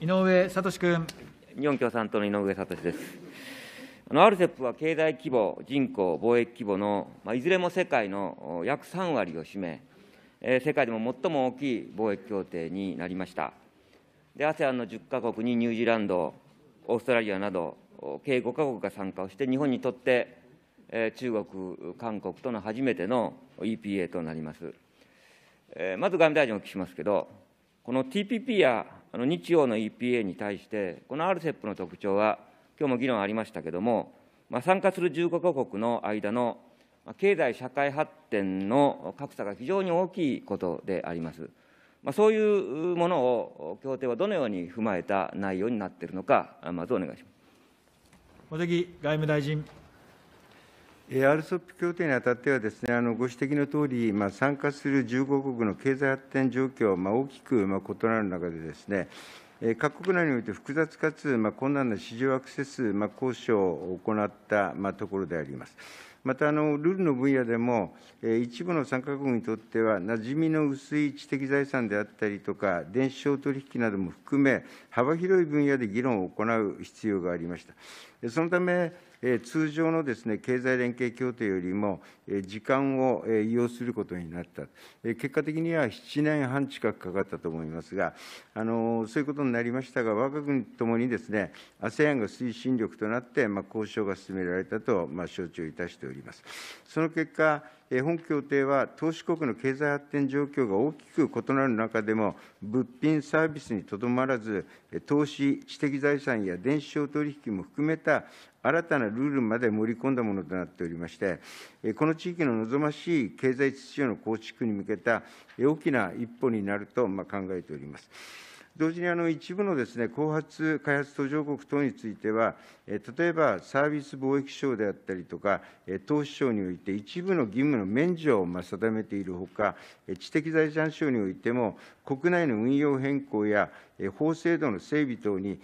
井上聡君。日本共産党の井上聡です。あの RCEP は経済規模、人口、貿易規模の、まあ、いずれも世界の約3割を占め、えー、世界でも最も大きい貿易協定になりました。で、ASEAN の10カ国にニュージーランド、オーストラリアなど、計5カ国が参加をして、日本にとって、えー、中国、韓国との初めての EPA となります。えー、まず外務大臣お聞きしますけど、この TPP やあの日曜の EPA に対して、この RCEP の特徴は、今日も議論ありましたけれども、まあ、参加する15か国の間の経済・社会発展の格差が非常に大きいことであります。まあ、そういうものを協定はどのように踏まえた内容になっているのか、まずお願いします茂木外務大臣。RCEP 協定にあたってはです、ね、あのご指摘のとおり、まあ、参加する15国の経済発展状況は、まあ、大きく、まあ、異なる中でです、ね、各国内において複雑かつ、まあ、困難な市場アクセス、まあ、交渉を行った、まあ、ところであります。またあの、ルールの分野でも、一部の参加国にとっては、なじみの薄い知的財産であったりとか、電子商取引なども含め、幅広い分野で議論を行う必要がありました。そのため通常のですね、経済連携協定よりも時間を要することになった。結果的には7年半近くかかったと思いますが、あのそういうことになりましたが、我が国ともにですね、ASEAN が推進力となって、まあ、交渉が進められたと、まあ、承知をいたしております。その結果本協定は投資国の経済発展状況が大きく異なる中でも、物品、サービスにとどまらず、投資、知的財産や電子商取引も含めた新たなルールまで盛り込んだものとなっておりまして、この地域の望ましい経済秩序の構築に向けた大きな一歩になると考えております。同時にあの一部のです、ね、後発開発途上国等については、例えばサービス貿易省であったりとか、投資省において一部の義務の免除を定めているほか、知的財産省においても、国内の運用変更や法制度の整備等に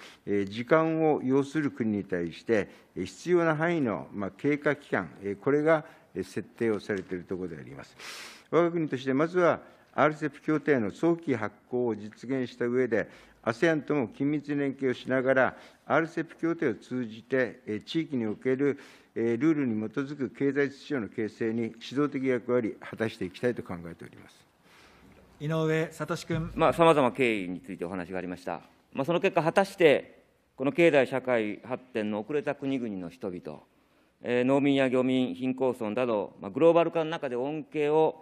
時間を要する国に対して、必要な範囲の経過期間、これが設定をされているところであります。我が国としてまずは RCEP 協定の早期発効を実現した上で、ASEAN とも緊密連携をしながら、RCEP 協定を通じて、地域におけるルールに基づく経済秩序の形成に指導的役割を果たしていきたいと考えております井上聡君。まあ、さまざま経緯についてお話がありました。まあ、その結果、果たして、この経済社会発展の遅れた国々の人々、えー、農民や漁民、貧困層など、まあ、グローバル化の中で恩恵を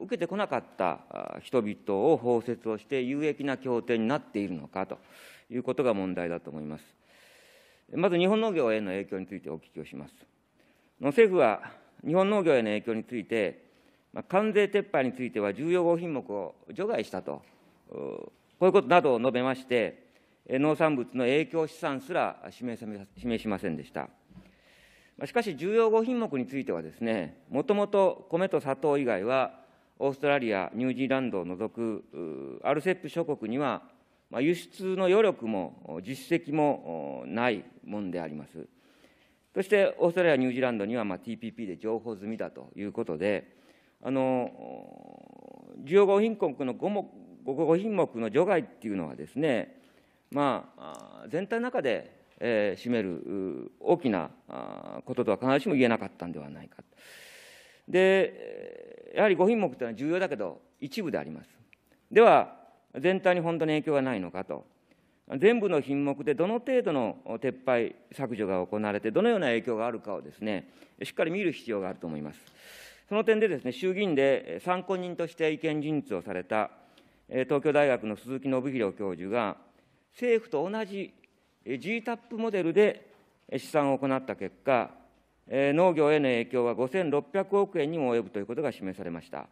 受けてこなかった人々を包摂をして有益な協定になっているのかということが問題だと思います。まず日本農業への影響についてお聞きをします。政府は日本農業への影響について、関税撤廃については重要5品目を除外したと、こういうことなどを述べまして、農産物の影響試算すら示しませんでした。しかし、重要5品目についてはですね、もともと米と砂糖以外はオーストラリア、ニュージーランドを除くアルセ p プ諸国には、輸出の余力も実績もないもんであります。そしてオーストラリア、ニュージーランドには、まあ、TPP で情報済みだということで、あの要5品目の 5, も5品目の除外っていうのはですね、まあ、全体の中で、えー、占める大きなこととは必ずしも言えなかったんではないかでやはり5品目というのは重要だけど、一部であります。では、全体に本当に影響がないのかと、全部の品目でどの程度の撤廃、削除が行われて、どのような影響があるかをですね、しっかり見る必要があると思います。その点でですね、衆議院で参考人として意見陳述をされた、東京大学の鈴木信弘教授が、政府と同じ GTAP モデルで試算を行った結果、農業への影響は5600億円にも及ぶということが示されました。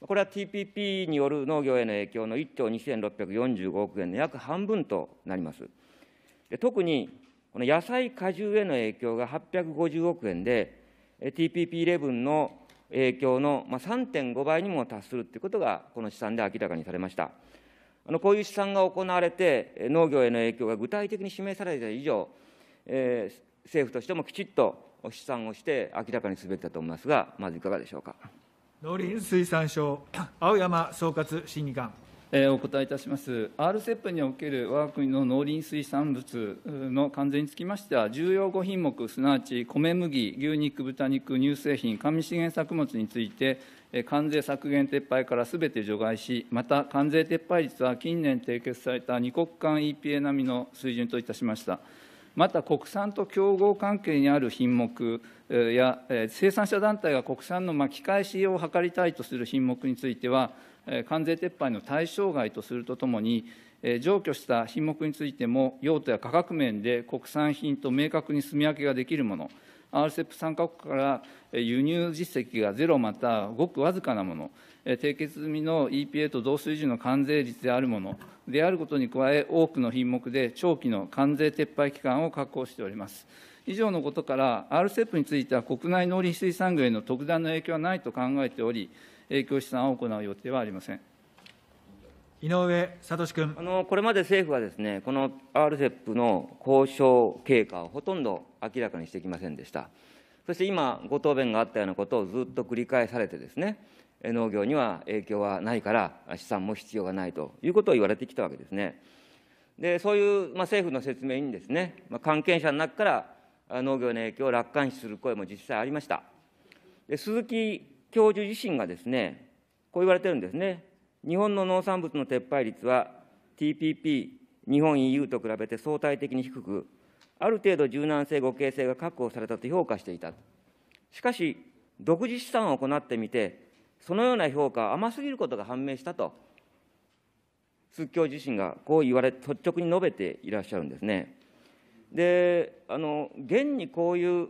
これは TPP による農業への影響の1兆2645億円の約半分となります。特に、この野菜果汁への影響が850億円で、TPP11 の影響の3.5倍にも達するということが、この試算で明らかにされました。あのこういう試算が行われて、農業への影響が具体的に示された以上、えー、政府としてもきちっと試算をして明らかにすべきだと思いますが、まずいかがでしょうか農林水産省、青山総括審議官。えー、お答えいたします RCEP における我が国の農林水産物の関税につきましては、重要5品目、すなわち米、麦、牛肉、豚肉、乳製品、紙資源作物について、関税削減撤廃からすべて除外し、また関税撤廃率は近年締結された二国間 EPA 並みの水準といたしました。また国産と競合関係にある品目や生産者団体が国産の巻き返しを図りたいとする品目については、関税撤廃の対象外とするとともに、上挙した品目についても、用途や価格面で国産品と明確に住み分けができるもの、RCEP 参加国から輸入実績がゼロまたごくわずかなもの、締結済みの EPA と同水準の関税率であるものであることに加え、多くの品目で長期の関税撤廃期間を確保しております。以上のことから、RCEP については国内農林水産業への特段の影響はないと考えており、影響試算を行う予定はありません。井上聡君あのこれまで政府はですねこの RCEP の交渉経過をほとんど明らかにしてきませんでした。そして今、ご答弁があったようなことをずっと繰り返されてですね、農業には影響はないから資産も必要がないということを言われてきたわけですね。でそういう、まあ、政府の説明にですね、まあ、関係者の中から農業の影響を楽観視する声も実際ありました。で鈴木教授自身がですねこう言われてるんですね。日本の農産物の撤廃率は TPP 日本 EU と比べて相対的に低くある程度柔軟性互恵性が確保されたと評価していたしかし独自試算を行ってみてそのような評価は甘すぎることが判明したと、鈴木教自身がこう言われ、率直に述べていらっしゃるんですね。で、あの現にこういう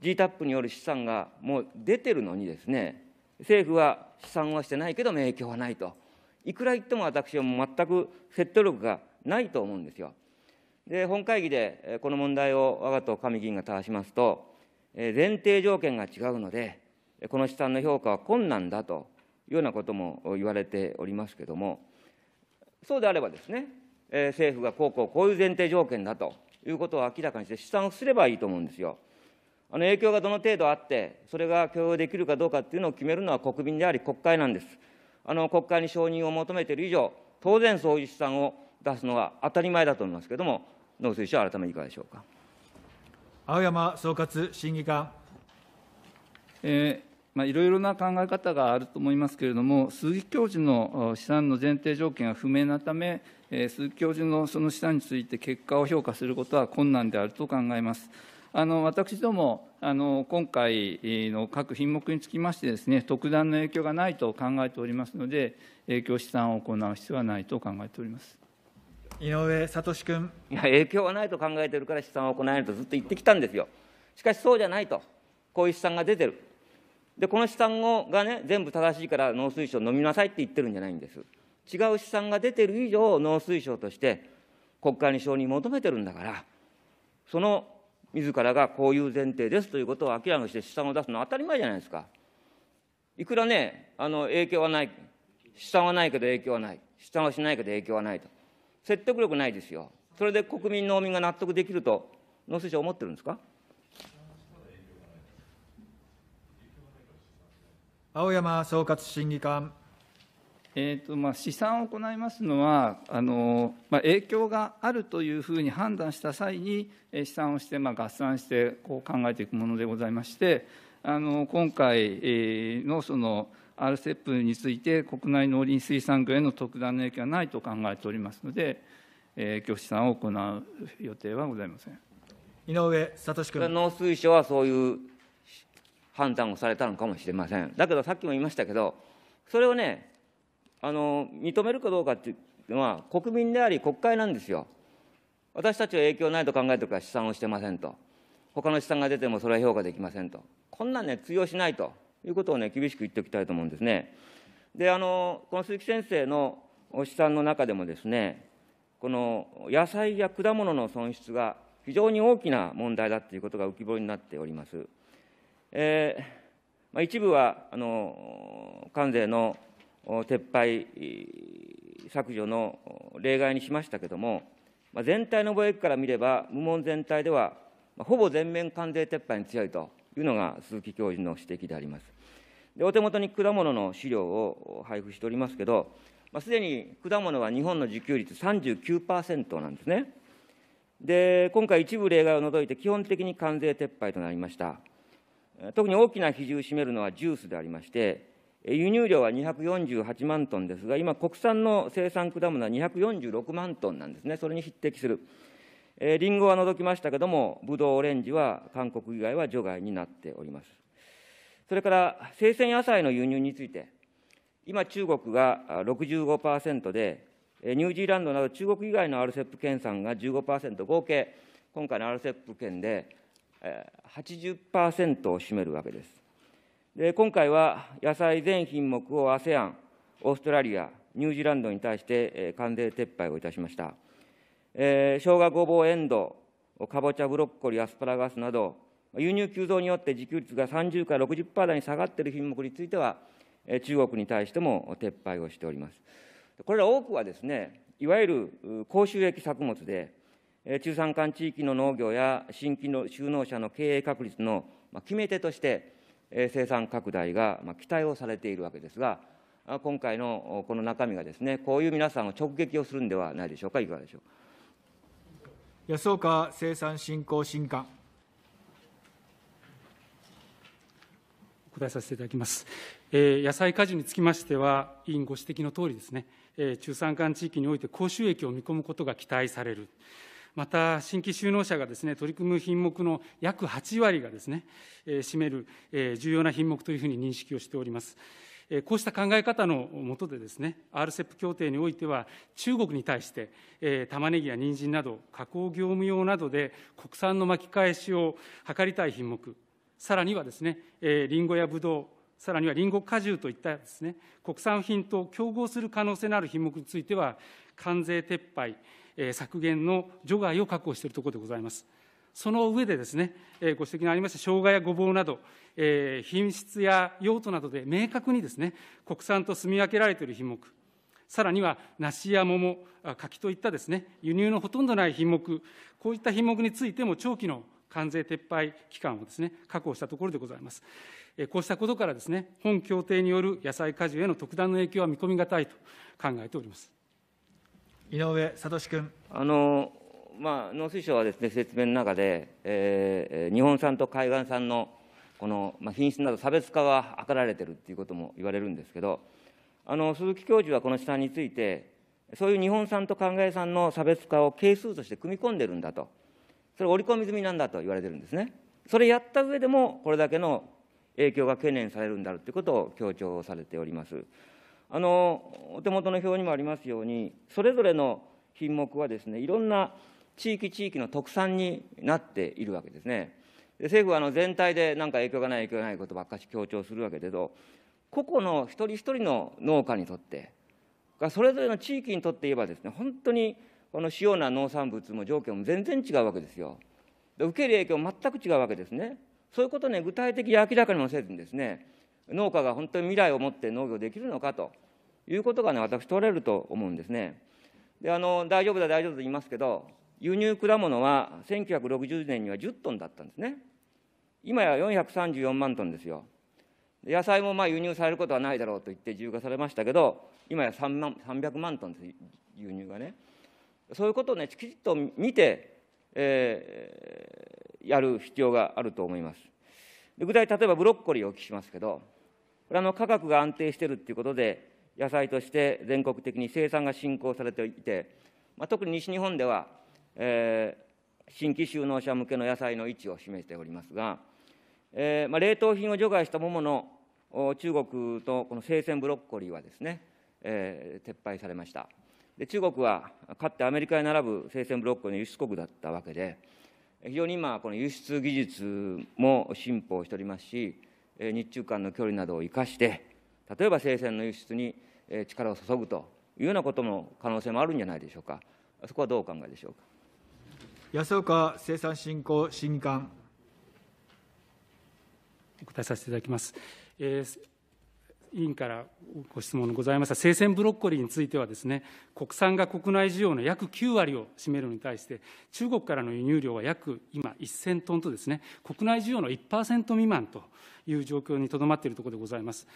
GTAP による資産がもう出てるのにですね、政府は試算はしてないけど、影響はないと、いくら言っても私はも全く説得力がないと思うんですよ。で、本会議でこの問題を我が党、上議員がたわしますと、前提条件が違うので、この試算の評価は困難だというようなことも言われておりますけれども、そうであればですね、え政府がこうこうこういう前提条件だということを明らかにして試算をすればいいと思うんですよ。あの影響がどの程度あって、それが許容できるかどうかっていうのを決めるのは国民であり、国会なんです。あの国会に承認を求めている以上、当然そういう試算を出すのは当たり前だと思いますけれども、農水省、改めていかがでしょうか。青山総括審議官。えーいろいろな考え方があると思いますけれども、鈴木教授の試算の前提条件が不明なため、鈴木教授のその試算について結果を評価することは困難であると考えます。あの私どもあの、今回の各品目につきましてですね、特段の影響がないと考えておりますので、影響試算を行う必要はないと考えております。井上聡君。いや、影響はないと考えてるから、試算を行えないとずっと言ってきたんですよ。しかし、そうじゃないと、こういう試算が出てる。でこの試算をがね全部正しいから農水省飲みなさいって言ってるんじゃないんです違う試算が出てる以上農水省として国会に承認求めてるんだからその自らがこういう前提ですということを明らかにして試算を出すのは当たり前じゃないですかいくらねあの影響はない試算はないけど影響はない試算はしないけど影響はないと説得力ないですよそれで国民農民が納得できると農水省思ってるんですか青山総括審議官。えーとまあ、試算を行いますのはあの、まあ、影響があるというふうに判断した際に、試算をして、まあ、合算してこう考えていくものでございまして、あの今回のその RCEP について、国内農林水産業への特段の影響はないと考えておりますので、えー、今日試算を行う予定はございません井上聡君。農水省はそういう判断をされたのかもしれません。だけどさっきも言いましたけど、それをね、あの認めるかどうかっていうのは、国民であり国会なんですよ。私たちは影響ないと考えてるから試算をしてませんと。他の試算が出てもそれは評価できませんと。こんなんね、通用しないということをね、厳しく言っておきたいと思うんですね。で、あの、この鈴木先生の試算の中でもですね、この野菜や果物の損失が非常に大きな問題だということが浮き彫りになっております。えーまあ、一部はあの関税の撤廃、削除の例外にしましたけれども、まあ、全体の貿易から見れば、無門全体では、まあ、ほぼ全面関税撤廃に強いというのが鈴木教授の指摘であります。でお手元に果物の資料を配布しておりますけど、まあ、すでに果物は日本の自給率39%なんですね。で、今回、一部例外を除いて、基本的に関税撤廃となりました。特に大きな比重を占めるのはジュースでありまして、輸入量は248万トンですが、今、国産の生産果物は246万トンなんですね、それに匹敵する。えんごは除きましたけども、ブドウ、オレンジは韓国以外は除外になっております。それから生鮮野菜の輸入について、今、中国が65%で、ニュージーランドなど中国以外の RCEP 県産が15%、合計、今回の RCEP 県で80%を占めるわけです。で今回は野菜全品目を ASEAN、オーストラリア、ニュージーランドに対して関税撤廃をいたしました。えー、生姜、ごぼう、エンドかぼちゃ、ブロッコリー、アスパラガスなど、輸入急増によって自給率が30から60%台に下がっている品目については、中国に対しても撤廃をしております。これら多くはですね、いわゆる高収益作物で、中山間地域の農業や新規の収農者の経営確立の決め手として、生産拡大が期待をされているわけですが、今回のこの中身がですね、こういう皆さんを直撃をするんではないでしょうか、いかがでしょう安岡生産振興審議官。答えさせていただきます。え野菜果樹につきましては、委員ご指摘の通りですね、え中山間地域において高収益を見込むことが期待される。また新規就農者がですね取り組む品目の約8割がですね、え占める、え重要な品目というふうに認識をしております。えこうした考え方のもとでですね RCEP 協定においては中国に対してえー、玉ねぎや人参など加工業務用などで国産の巻き返しを図りたい品目さらにはですね、えー、リンゴやブドウ、さらにはリンゴ果汁といったですね、国産品と競合する可能性のある品目については、関税撤廃、え削減の除外を確保しているところでございます。その上でですね、えご指摘のありました生姜やごぼうなど、え品質や用途などで明確にですね、国産と住み分けられている品目、さらには梨や桃、柿といったですね、輸入のほとんどない品目、こういった品目についても長期の関税撤廃期間をですね、確保したところでございます。こうしたことからですね、本協定による野菜果樹への特段の影響は見込みがたいと考えております。井上聡君。あのまあ、農水省はですね説明の中で、えー、日本産と海岸産のこの、まあ、品質など差別化は図られてるということも言われるんですけど、あの鈴木教授はこの試算について、そういう日本産と海外産の差別化を係数として組み込んでるんだと、それ織り込み済みなんだと言われてるんですね。それやった上でも、これだけの影響が懸念されるんだろうということを強調されております。あのお手元の表にもありますように、それぞれの品目はですね、いろんな地域地域の特産になっているわけですね。で政府はあの全体でなんか影響がない影響がないことばっかし強調するわけでど、個々の一人一人の農家にとって、それぞれの地域にとって言えばですね、本当にこの主要な農産物も条件も全然違うわけですよ。で受ける影響も全く違うわけですね。そういうことね、具体的に明らかにもせずにですね、農家が本当に未来を持って農業できるのかということがね、私、問われると思うんですね。で、あの、大丈夫だ、大丈夫と言いますけど、輸入果物は1960年には10トンだったんですね。今や434万トンですよ。野菜もまあ輸入されることはないだろうと言って自由化されましたけど、今や3万300万トンです、輸入がね。そういうことをね、きちっと見て、えー、やる必要があると思います。具体例えばブロッコリーをお聞きしますけど、これあの価格が安定しているということで、野菜として全国的に生産が進行されていて、まあ、特に西日本では、えー、新規収納者向けの野菜の位置を示しておりますが、えーまあ、冷凍品を除外したものの中国とこの生鮮ブロッコリーはですね、えー、撤廃されました。で中国はかつてアメリカに並ぶ生鮮ブロッコリーの輸出国だったわけで、非常に今、この輸出技術も進歩しておりますし、日中間の距離などを生かして、例えば生鮮の輸出に力を注ぐというようなことも可能性もあるんじゃないでしょうか、そこはどうお考えでしょうか。安岡生産振興審議官。お答えさせていただきます。えー委員からご質問ございました生鮮ブロッコリーについてはですね、国産が国内需要の約9割を占めるに対して、中国からの輸入量は約今1000トンとですね、国内需要の1%未満という状況にとどまっているところでございます。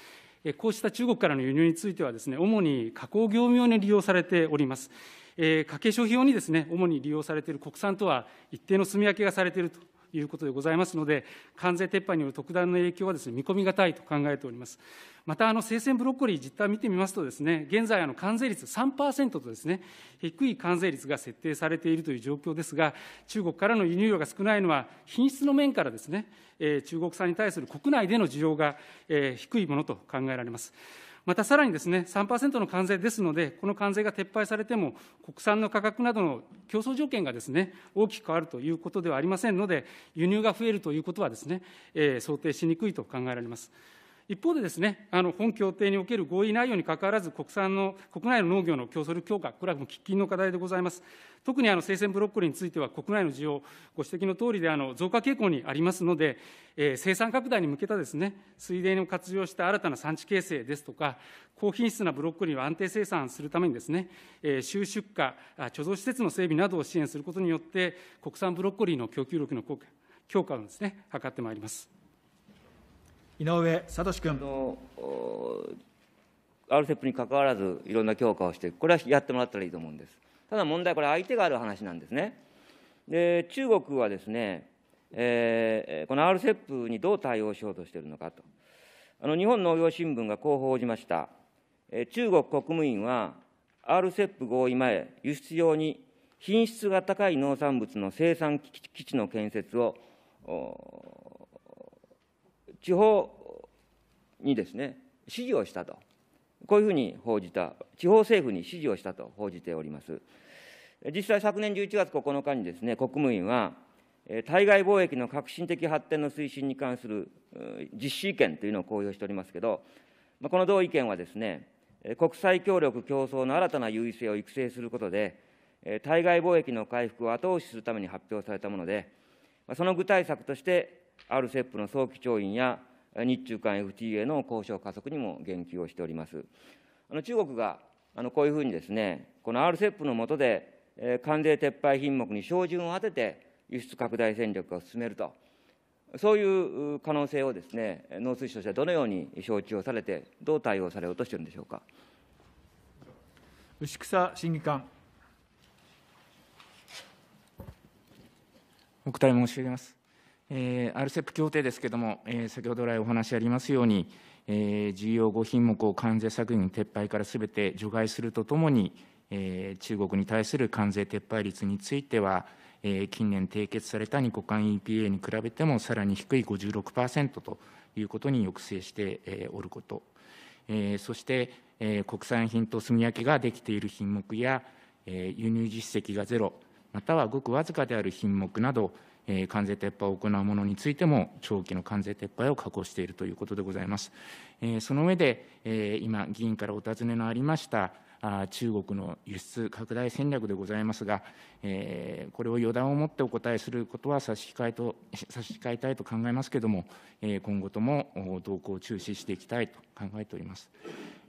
こうした中国からの輸入についてはですね、主に加工業務用に利用されております。えー、家計消費用にですね、主に利用されている国産とは一定の住み分けがされているということでございますので、関税撤廃による特段の影響はです、ね、見込みがたいと考えております。また、あの生鮮ブロッコリー、実態を見てみますとです、ね、現在、関税率3%とです、ね、低い関税率が設定されているという状況ですが、中国からの輸入量が少ないのは、品質の面からですね、中国産に対する国内での需要が、低いものと考えられます。またさらにですね、3%の関税ですので、この関税が撤廃されても、国産の価格などの競争条件がですね、大きく変わるということではありませんので、輸入が増えるということはですね、想定しにくいと考えられます。一方でですね、あの本協定における合意内容にかかわらず、国産の国内の農業の競争力強化、これはもう喫緊の課題でございます。特にあの生鮮ブロッコリーについては、国内の需要、ご指摘のとおりであの増加傾向にありますので、えー、生産拡大に向けたですね、水田を活用した新たな産地形成ですとか、高品質なブロッコリーを安定生産するためにですね、えー、収出荷、貯蔵施設の整備などを支援することによって、国産ブロッコリーの供給力の強化をですね、図ってまいります。井上聡君。RCEP に関わらず、いろんな強化をしていく、これはやってもらったらいいと思うんです。ただ問題、これ、相手がある話なんですね。で中国はですね、えー、この RCEP にどう対応しようとしているのかと、あの日本農業新聞がこう報じました、えー、中国国務院は RCEP 合意前、輸出用に品質が高い農産物の生産基地の建設を地方にですね指示をしたとこういうふうに報じた地方政府に指示をしたと報じております実際昨年11月9日にですね国務院は対外貿易の革新的発展の推進に関する実施意見というのを公表しておりますけどこの同意見はですね国際協力競争の新たな優位性を育成することで対外貿易の回復を後押しするために発表されたものでその具体策として RCEP の早期調印や日中間 FTA の交渉加速にも言及をしております。あの中国があのこういうふうにですね、この RCEP の下で、え関税撤廃品目に照準を当てて輸出拡大戦略を進めると、そういう可能性をですね、農水省としてはどのように承知をされて、どう対応されようとしているんでしょうか。牛草審議官。お答え申し上げます。えー、RCEP 協定ですけれども、えー、先ほど来お話ありますように、えー、重要5品目を関税削減撤廃からすべて除外するとともに、えー、中国に対する関税撤廃率については、えー、近年締結された2国間 EPA に比べてもさらに低い56%ということに抑制してお、えること、えー、そして、えー、国産品と炭焼きができている品目や、えー、輸入実績がゼロ、またはごくわずかである品目など、関税撤廃を行うものについても、長期の関税撤廃を確保しているということでございます。その上で、今、議員からお尋ねのありました、中国の輸出拡大戦略でございますが、これを予断を持ってお答えすることは差し控えと差し控えたいと考えますけれども、今後とも動向を注視していきたいと考えております。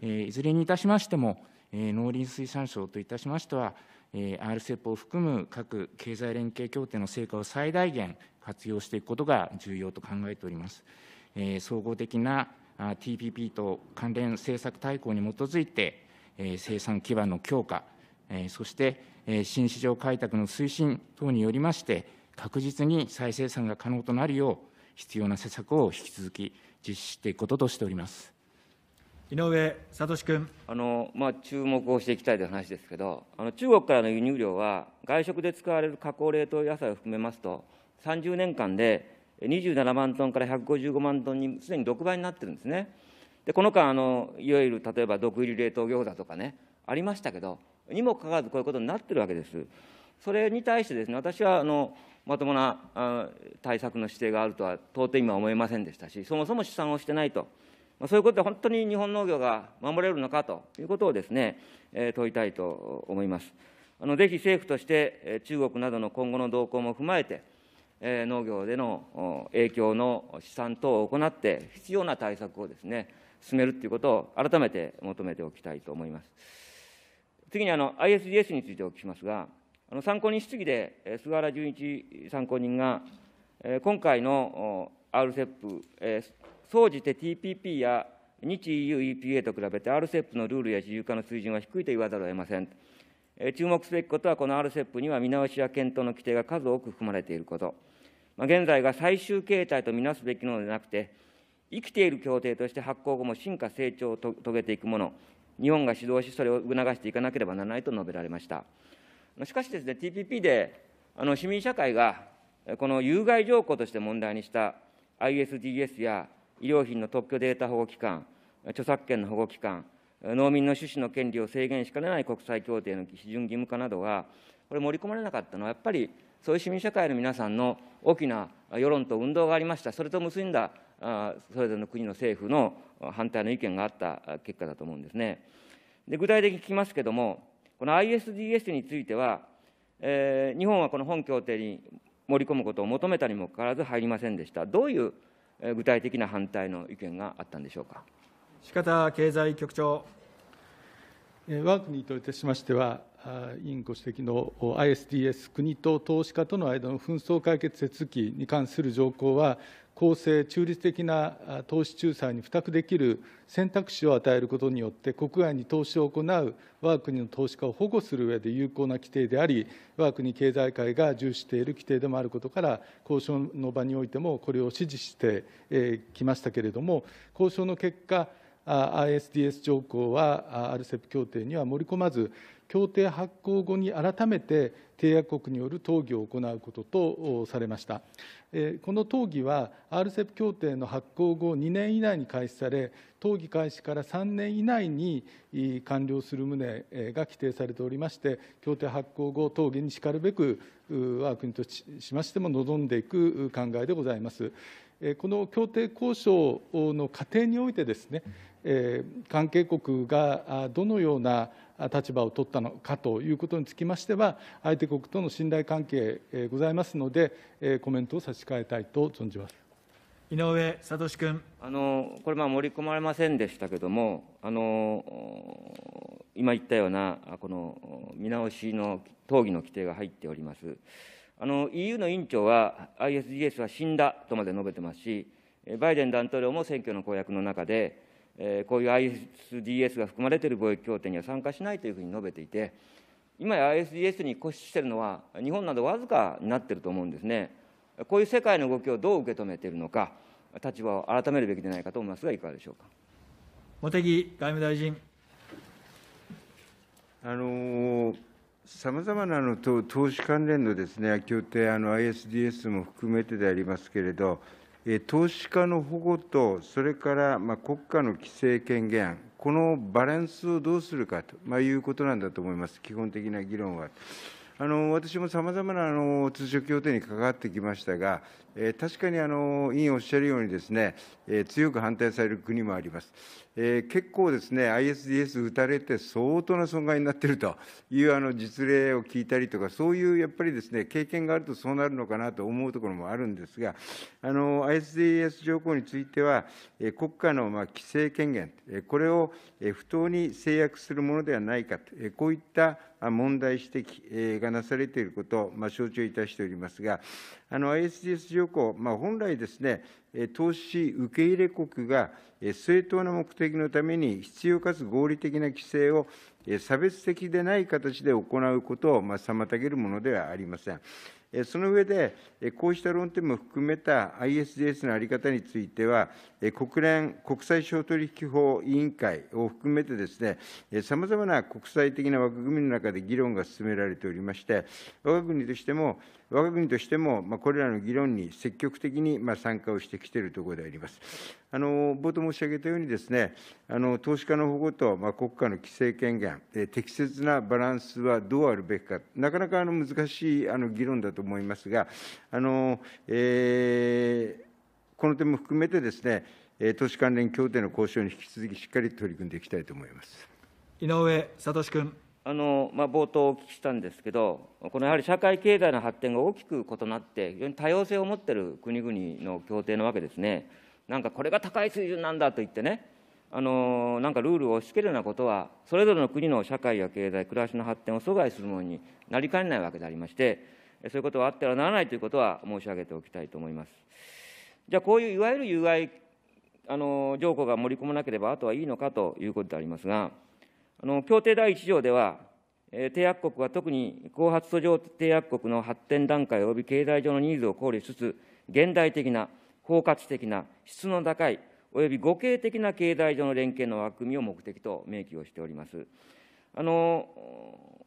いずれにいたしましても、農林水産省といたしましては、RCEP を含む各経済連携協定の成果を最大限活用していくことが重要と考えております。総合的な TPP と関連政策大綱に基づいて、生産基盤の強化、そして新市場開拓の推進等によりまして、確実に再生産が可能となるよう、必要な施策を引き続き実施していくこととしております。井上聡君あの、まあ、注目をしていきたいという話ですけどあの中国からの輸入量は外食で使われる加工冷凍野菜を含めますと30年間で27万トンから155万トンにすでに6倍になってるんですねでこの間あのいわゆる例えば毒入り冷凍餃子とかねありましたけどにもかかわらずこういうことになってるわけですそれに対してですね私はあのまともな対策の姿勢があるとは到底今思えませんでしたしそもそも試算をしてないと。まそういうことで本当に日本農業が守れるのかということをですね、え問いたいと思います。あのぜひ政府として、中国などの今後の動向も踏まえて、え農業での影響の試算等を行って、必要な対策をですね、進めるということを改めて求めておきたいと思います。次にあの ISDS についてお聞きしますが、あの参考人質疑で菅原純一参考人が、今回の RCEP、総じて TPP や日 EU、EPA と比べて RCEP のルールや自由化の水準は低いと言わざるを得ません。注目すべきことは、この RCEP には見直しや検討の規定が数多く含まれていること、現在が最終形態と見なすべきのではなくて、生きている協定として発行後も進化、成長を遂げていくもの、日本が主導し、それを促していかなければならないと述べられました。しかしですね、TPP であの市民社会がこの有害条項として問題にした ISDS や医療品の特許データ保護機関、著作権の保護機関、農民の趣旨の権利を制限しかねない国際協定の批准義務化などが、これ、盛り込まれなかったのは、やっぱりそういう市民社会の皆さんの大きな世論と運動がありました、それと結んだそれぞれの国の政府の反対の意見があった結果だと思うんですね。で具体的に聞きますけれども、この ISDS については、えー、日本はこの本協定に盛り込むことを求めたにもかかわらず入りませんでした。どういう具体的な反対の意見があったんでしょうか。四方経済局長我が国といたしましては、委員ご指摘の ISDS、国と投資家との間の紛争解決手続きに関する条項は、公正・中立的な投資仲裁に付託できる選択肢を与えることによって、国外に投資を行う我が国の投資家を保護する上で有効な規定であり、我が国経済界が重視している規定でもあることから、交渉の場においてもこれを支持してきましたけれども、交渉の結果、ISDS 条項は RCEP 協定には盛り込まず、協定発行後に改めて締約国による討議を行うこととされました。この討議は RCEP 協定の発効後2年以内に開始され、討議開始から3年以内に完了する旨が規定されておりまして、協定発効後、討議にしかるべく、我が国としましても臨んでいく考えでございます。この協定交渉の過程においてですね、えー、関係国がどのような立場を取ったのかということにつきましては、相手国との信頼関係、えございますので、えコメントを差し替えたいと存じます井上聡君。あのこれ、盛り込まれませんでしたけれども、あの今言ったような、この見直しの討議の規定が入っております。あの EU の委員長は、ISDS は死んだとまで述べてますし、バイデン大統領も選挙の公約の中で、えー、こういう ISDS が含まれている貿易協定には参加しないというふうに述べていて、今や ISDS に固執しているのは、日本などわずかになっていると思うんですね。こういう世界の動きをどう受け止めているのか、立場を改めるべきでないかと思いますが、いかがでしょうか茂木外務大臣。あのさまざまなの投資関連のです、ね、協定、ISDS も含めてでありますけれど、投資家の保護と、それからま国家の規制権限、このバランスをどうするかということなんだと思います、基本的な議論は。あの私もさまざまなあの通商協定に関わってきましたが、えー、確かにあの委員おっしゃるようにですね、えー、強く反対される国もあります。えー、結構ですね、ISDS 打たれて相当な損害になっているというあの実例を聞いたりとか、そういうやっぱりですね、経験があるとそうなるのかなと思うところもあるんですが、あの ISDS 条項については、えー、国家のまあ規制権限、えこれを不当に制約するものではないかと、えー、こういった問題指摘がなされていること、を承知をいたしておりますが、ISDS 条項、本来ですね、投資受け入れ国が正当な目的のために必要かつ合理的な規制を差別的でない形で行うことを妨げるものではありません。その上で、こうした論点も含めた ISDS の在り方については、国連国際商取引法委員会を含めてですね、さまざまな国際的な枠組みの中で議論が進められておりまして、我が国としても、我が国としても、まあ、これらの議論に積極的に、まあ、参加をしてきているところであります。あの冒頭申し上げたようにです、ね、あの投資家の保護と、まあ、国家の規制権限、え適切なバランスはどうあるべきか、なかなかあの難しいあの議論だと思いますが、あのえー、この点も含めてです、ね、投資関連協定の交渉に引き続きしっかり取り組んでいきたいと思います。井上聡君。あのまあ、冒頭お聞きしたんですけど、このやはり社会経済の発展が大きく異なって、非常に多様性を持っている国々の協定なわけですね、なんかこれが高い水準なんだと言ってね、あのなんかルールを押し付けるようなことは、それぞれの国の社会や経済、暮らしの発展を阻害するものになりかねないわけでありまして、そういうことはあってはならないということは申し上げておきたいと思います。じゃあ、こういういわゆる有害あの条項が盛り込まなければ、あとはいいのかということでありますが。あの協定第1条では、え締約国は特に後発途上締約国の発展段階及び経済上のニーズを考慮しつつ、現代的な、包括的な、質の高い、及び互恵的な経済上の連携の枠組みを目的と明記をしております。あの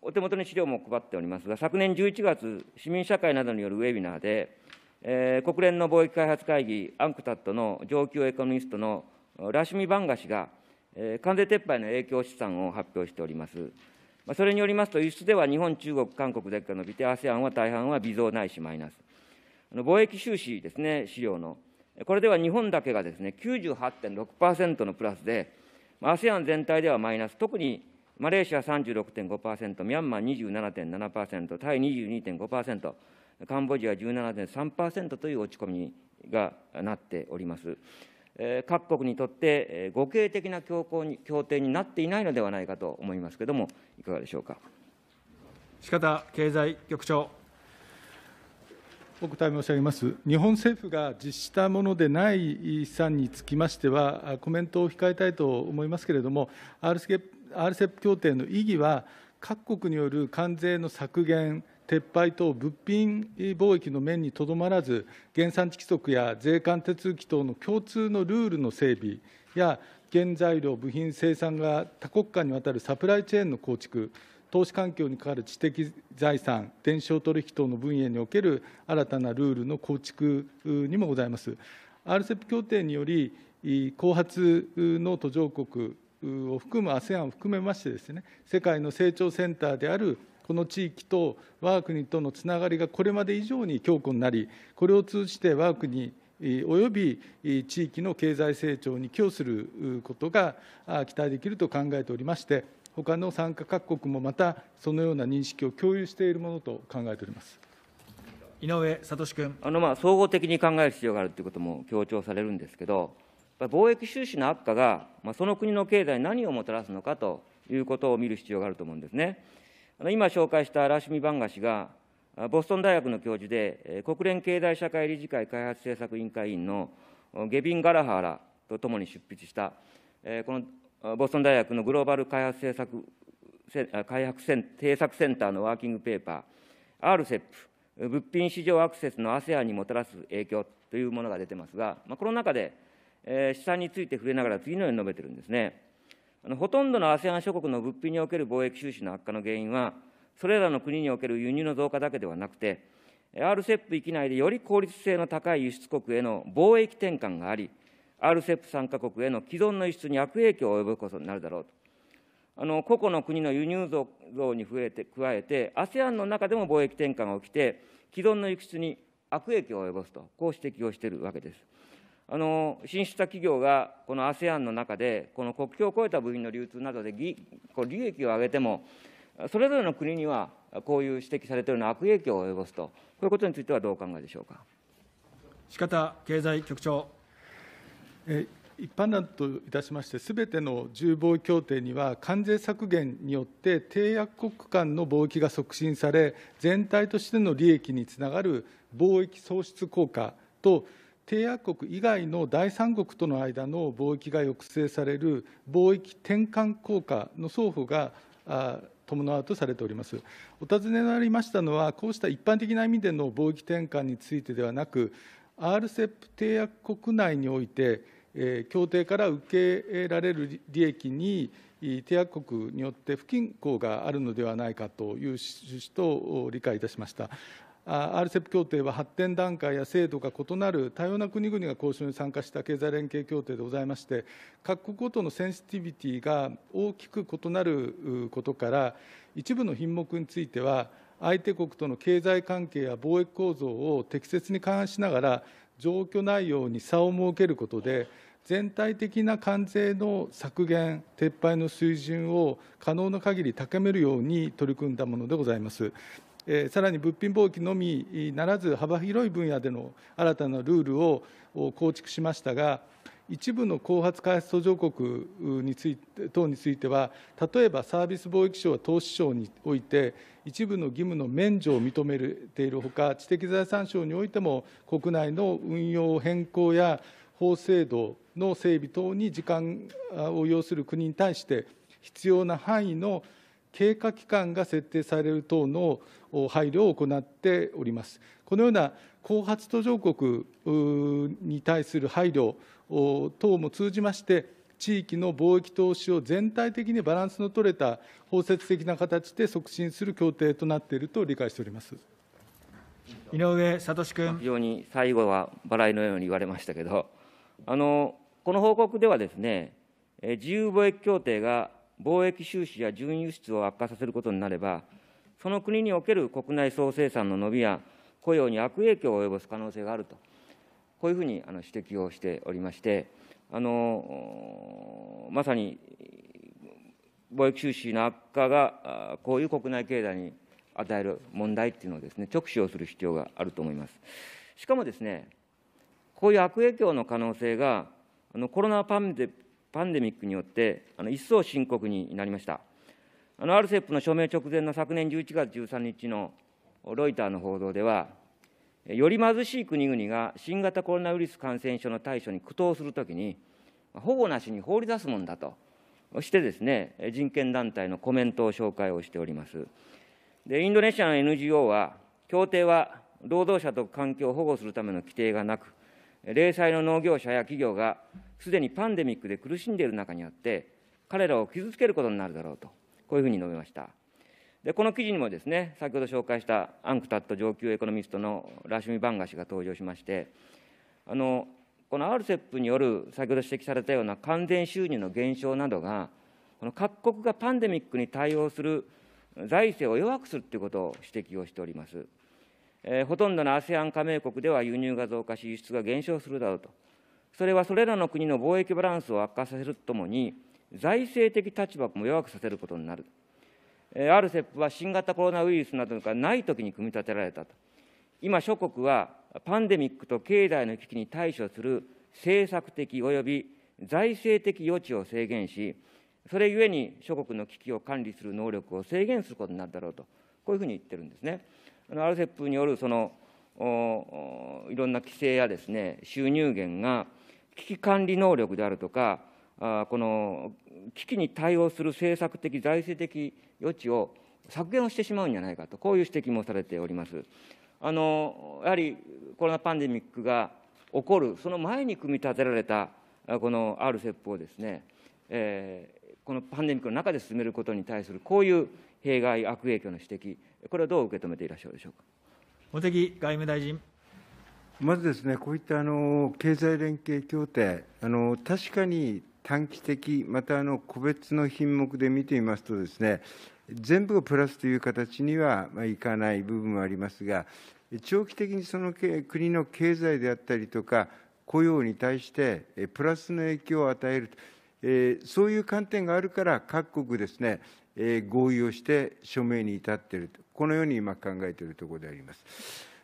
お手元に資料も配っておりますが、昨年11月、市民社会などによるウェビナーで、えー、国連の貿易開発会議、アンクタットの上級エコノミストのラシュミ・バンガ氏が、関税撤廃の影響試算を発表しております。それによりますと、輸出では日本、中国、韓国だけが伸びて、ASEAN は大半は微増ないしマイナス。貿易収支ですね、資料の。これでは日本だけがですね、98.6%のプラスで、ASEAN 全体ではマイナス、特にマレーシア36.5%、ミャンマー27.7%、タイ22.5%、カンボジア17.3%という落ち込みがなっております。各国にとって互恵的な協定になっていないのではないかと思いますけれども、いかがでしょうか。四方経済局長お答え申し上げます。日本政府が実施したものでない資産につきましては、コメントを控えたいと思いますけれども、RCEP 協定の意義は、各国による関税の削減、撤廃等物品貿易の面にとどまらず、原産地規則や税関手続き等の共通のルールの整備や、原材料、部品、生産が多国間にわたるサプライチェーンの構築、投資環境に係る知的財産、伝承取引等の分野における新たなルールの構築にもございます。RCEP 協定により、後発の途上国を含む ASEAN を含めましてですね、世界の成長センターであるこの地域と我が国とのつながりがこれまで以上に強固になり、これを通じて我が国および地域の経済成長に寄与することが期待できると考えておりまして、他の参加各国もまた、そのような認識を共有しているものと考えております。井上聡君あのまあ総合的に考える必要があるということも強調されるんですけど、貿易収支の悪化が、まあ、その国の経済に何をもたらすのかということを見る必要があると思うんですね。今紹介したラシミ・バンガ氏が、ボストン大学の教授で、国連経済社会理事会開発政策委員会委員のゲビン・ガラハーラとともに執筆した、このボストン大学のグローバル開発政策開発政策センターのワーキングペーパー、RCEP、物品市場アクセスの ASEAN にもたらす影響というものが出てますが、この中で、資産について触れながら次のように述べてるんですね。ほとんどの ASEAN 諸国の物品における貿易収支の悪化の原因は、それらの国における輸入の増加だけではなくて、RCEP 域内でより効率性の高い輸出国への貿易転換があり、RCEP 参加国への既存の輸出に悪影響を及ぼすことになるだろうと。あの個々の国の輸入増に増えて加えて、ASEAN の中でも貿易転換が起きて、既存の輸出に悪影響を及ぼすと、こう指摘をしているわけです。あの進出した企業がこの ASEAN の中で、この国境を越えた部品の流通などで利益を上げても、それぞれの国にはこういう指摘されているような悪影響を及ぼすと、こういうことについてはどうお考えでしょうか。四方経済局長え一般論といたしまして、すべての重貿易協定には、関税削減によって、締約国間の貿易が促進され、全体としての利益につながる貿易創出効果と、締約国以外の第三国との間の貿易が抑制される貿易転換効果の双方が伴うとされております。お尋ねのありましたのは、こうした一般的な意味での貿易転換についてではなく、RCEP 締約国内において、え協定から受けられる利益に、締約国によって不均衡があるのではないかという趣旨と理解いたしました。RCEP 協定は発展段階や制度が異なる多様な国々が交渉に参加した経済連携協定でございまして、各国ごとのセンシティビティが大きく異なることから、一部の品目については、相手国との経済関係や貿易構造を適切に勘案しながら、状況内容に差を設けることで、全体的な関税の削減、撤廃の水準を可能な限り高めるように取り組んだものでございます。えさらに物品貿易のみならず、幅広い分野での新たなルールを構築しましたが、一部の後発開発途上国について等については、例えばサービス貿易省は投資省において、一部の義務の免除を認めているほか、知的財産省においても、国内の運用変更や法制度の整備等に時間を要する国に対して、必要な範囲の経過期間が設定される等の配慮を行っております。このような後発途上国に対する配慮等も通じまして、地域の貿易投資を全体的にバランスの取れた包摂的な形で促進する協定となっていると理解しております。井上聡君。非常に最後はバラのように言われましたけど、あのこの報告ではですね、自由貿易協定が貿易収支や純輸出を悪化させることになれば、その国における国内総生産の伸びや雇用に悪影響を及ぼす可能性があると、こういうふうにあの指摘をしておりまして、あのまさに貿易収支の悪化が、こういう国内経済に与える問題っていうのをですね、直視をする必要があると思います。しかもですね、こういう悪影響の可能性が、あのコロナパンデパンデミックによってあの一層深刻になりました。あの RCEP の署名直前の昨年11月13日のロイターの報道では、より貧しい国々が新型コロナウイルス感染症の対処に苦闘するときに、保護なしに放り出すもんだとしてですね、人権団体のコメントを紹介をしております。で、インドネシアの NGO は、協定は労働者と環境を保護するための規定がなく、零細の農業者や企業がすでにパンデミックで苦しんでいる中にあって、彼らを傷つけることになるだろうと、こういうふうに述べました。でこの記事にもですね、先ほど紹介したアンクタット上級エコノミストのラシュミ・バンガ氏が登場しまして、あのこの RCEP による先ほど指摘されたような完全収入の減少などが、この各国がパンデミックに対応する財政を弱くするということを指摘をしております。えー、ほとんどの ASEAN 加盟国では輸入が増加し、輸出が減少するだろうと、それはそれらの国の貿易バランスを悪化させるとともに、財政的立場も弱くさせることになる。え RCEP は新型コロナウイルスなどがないときに組み立てられたと。今、諸国はパンデミックと経済の危機に対処する政策的及び財政的余地を制限し、それゆえに諸国の危機を管理する能力を制限することになるだろうと、こういうふうに言ってるんですね。RCEP によるそのいろんな規制やですね収入源が危機管理能力であるとか、あこの危機に対応する政策的、財政的余地を削減をしてしまうんじゃないかと、こういう指摘もされております。あのやはりコロナパンデミックが起こる、その前に組み立てられたこの RCEP をですね、えー、このパンデミックの中で進めることに対する、こういう弊害、悪影響の指摘、これはどう受け止めていらっしゃるでしょうか。茂木外務大臣まずですね、こういったあの経済連携協定、あの確かに短期的、またあの個別の品目で見てみますとですね、全部がプラスという形にはいかない部分もありますが、長期的にその国の経済であったりとか、雇用に対してプラスの影響を与えると、えー、そういう観点があるから、各国ですね、えー、合意をして署名に至っていると、このように今考えているところであります。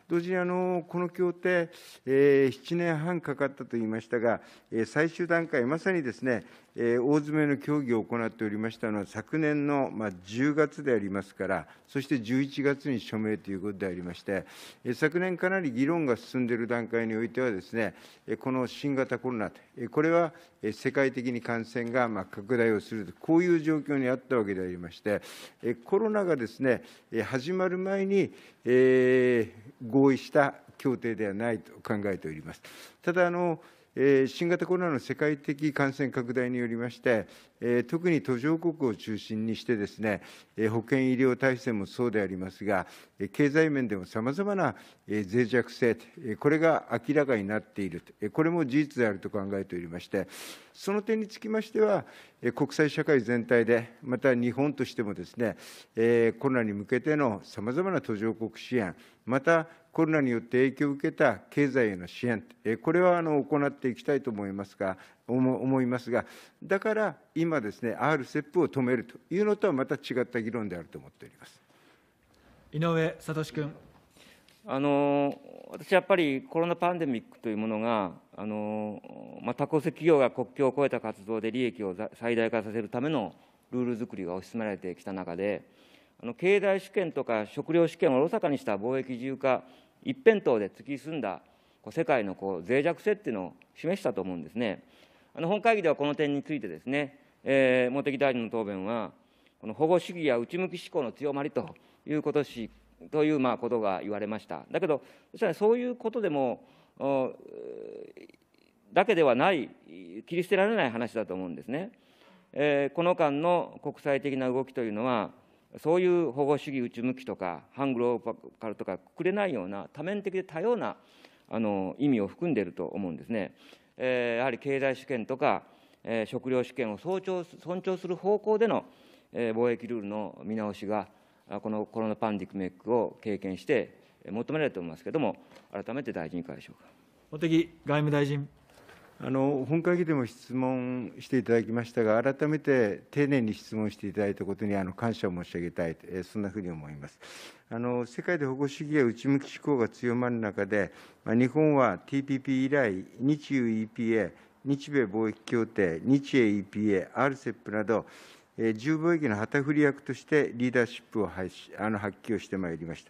同時にあのこの協定、えー、7年半かかったと言いましたが、えー、最終段階、まさにですね、大詰めの協議を行っておりましたのは、昨年の、10月でありますから、そして11月に署名ということでありまして、昨年、かなり議論が進んでいる段階においてはです、ね、この新型コロナ、これは世界的に感染が拡大をすると、こういう状況にあったわけでありまして、コロナがです、ね、始まる前に、合意した協定ではないと考えております。ただあの新型コロナの世界的感染拡大によりまして、特に途上国を中心にして、ですね保健医療体制もそうでありますが、経済面でもさまざまな脆弱性、これが明らかになっていると、これも事実であると考えておりまして、その点につきましては、国際社会全体で、また日本としてもですね、コロナに向けてのさまざまな途上国支援、またコロナによって影響を受けた経済への支援、これはあの行っていきたいと思いますが、思いますが、だから今ですね、RCEP を止めるというのとはまた違った議論であると思っております井上聡君。あの私やっぱりコロナパンデミックというものが、あのまあ、多国籍企業が国境を越えた活動で利益を最大化させるためのルール作りが推し進められてきた中で、あの経済主権とか食料主権をおろそかにした貿易自由化一辺倒で突き進んだこう世界のこう脆弱性っていうのを示したと思うんですね。あの本会議ではこの点についてですね、えー、茂木大臣の答弁は、この保護主義や内向き思考の強まりということし、というまあことが言われました。だけど、そういうことでも、だけではない、切り捨てられない話だと思うんですね。えー、この間の国際的な動きというのは、そういう保護主義内向きとか、反グローバルとかくれないような、多面的で多様なあの意味を含んでいると思うんですね。えー、やはり経済主権とか、えー、食料主権を尊重する方向での、えー、貿易ルールの見直しが、このコロナパンデミックを経験して、求められると思いますけれども、改めて大臣、いかがでしょうか。茂木外務大臣。あの本会議でも質問していただきましたが、改めて丁寧に質問していただいたことにあの感謝を申し上げたい、えそんなふうに思いますあの。世界で保護主義や内向き志向が強まる中で、まあ、日本は TPP 以来、日 EU EPA、日米貿易協定、日英 EPA、RCEP など、自由貿易の旗振り役としてリーダーシップを発あの発揮をしてまいりまし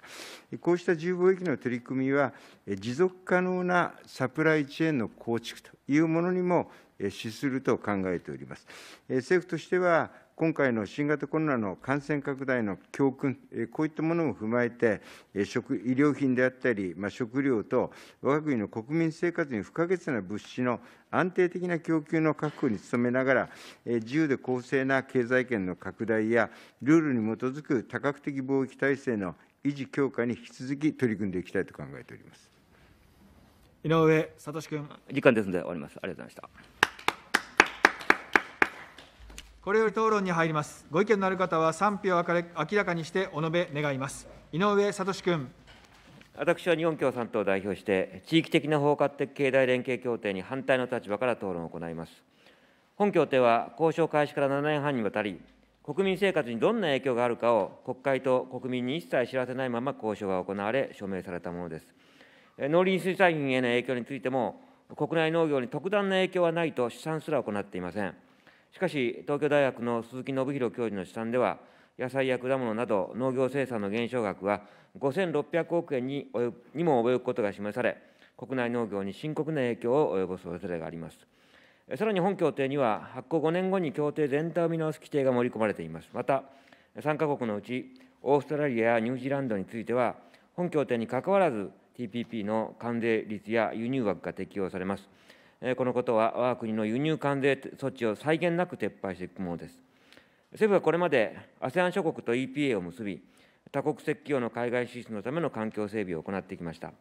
た。こうした自由貿易の取り組みは、持続可能なサプライチェーンの構築というものにも資すると考えております。政府としては今回の新型コロナの感染拡大の教訓、こういったものを踏まえて、食医療品であったり、まあ、食料と、我が国の国民生活に不可欠な物資の安定的な供給の確保に努めながら、自由で公正な経済圏の拡大や、ルールに基づく多角的貿易体制の維持・強化に引き続き取り組んでいきたいと考えております。井上聡君。時間ですので終わります。ありがとうございました。これより討論に入ります。ご意見のある方は賛否を明らかにしてお述べ願います。井上聡君。私は日本共産党を代表して、地域的な包括的経済連携協定に反対の立場から討論を行います。本協定は交渉開始から7年半にわたり、国民生活にどんな影響があるかを国会と国民に一切知らせないまま交渉が行われ、署名されたものです。農林水産品への影響についても、国内農業に特段の影響はないと試算すら行っていません。しかし、東京大学の鈴木信弘教授の試算では、野菜や果物など農業生産の減少額は5600億円ににも及ぶことが示され、国内農業に深刻な影響を及ぼす恐れがあります。さらに本協定には、発行5年後に協定全体を見直す規定が盛り込まれています。また、参加国のうち、オーストラリアやニュージーランドについては、本協定にかかわらず、TPP の関税率や輸入額が適用されます。このことは我が国の輸入関税措置を際限なく撤廃していくものです。政府はこれまで ASEAN 諸国と EPA を結び、多国籍企業の海外進出のための環境整備を行ってきました。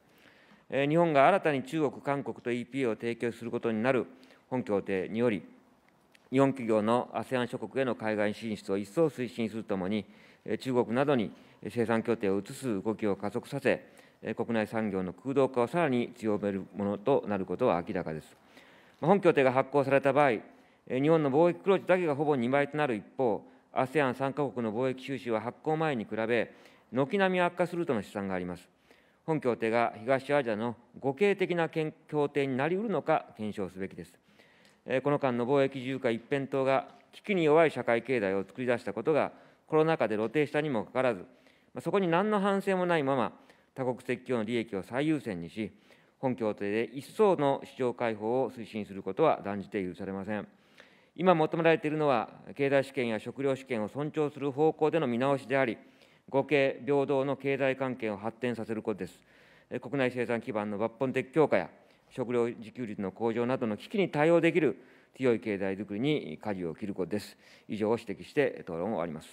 日本が新たに中国、韓国と EPA を提供することになる本協定により、日本企業の ASEAN 諸国への海外進出を一層推進するとともに、中国などに生産協定を移す動きを加速させ、国内産業の空洞化をさらに強めるものとなることは明らかです。本協定が発行された場合、日本の貿易黒字だけがほぼ2倍となる一方、ASEAN3 カ国の貿易収支は発行前に比べ、軒並み悪化するとの試算があります。本協定が東アジアの互恵的な協定になりうるのか検証すべきです。この間の貿易自由化一辺倒が危機に弱い社会経済を作り出したことがコロナ禍で露呈したにもかかわらず、そこに何の反省もないまま、多国籍企業の利益を最優先にし、本協定で一層の市場開放を推進することは断じて許されません。今求められているのは、経済試験や食料試験を尊重する方向での見直しであり、合計平等の経済関係を発展させることです。国内生産基盤の抜本的強化や、食料自給率の向上などの危機に対応できる強い経済づくりに舵を切ることです。以上を指摘して討論を終わります。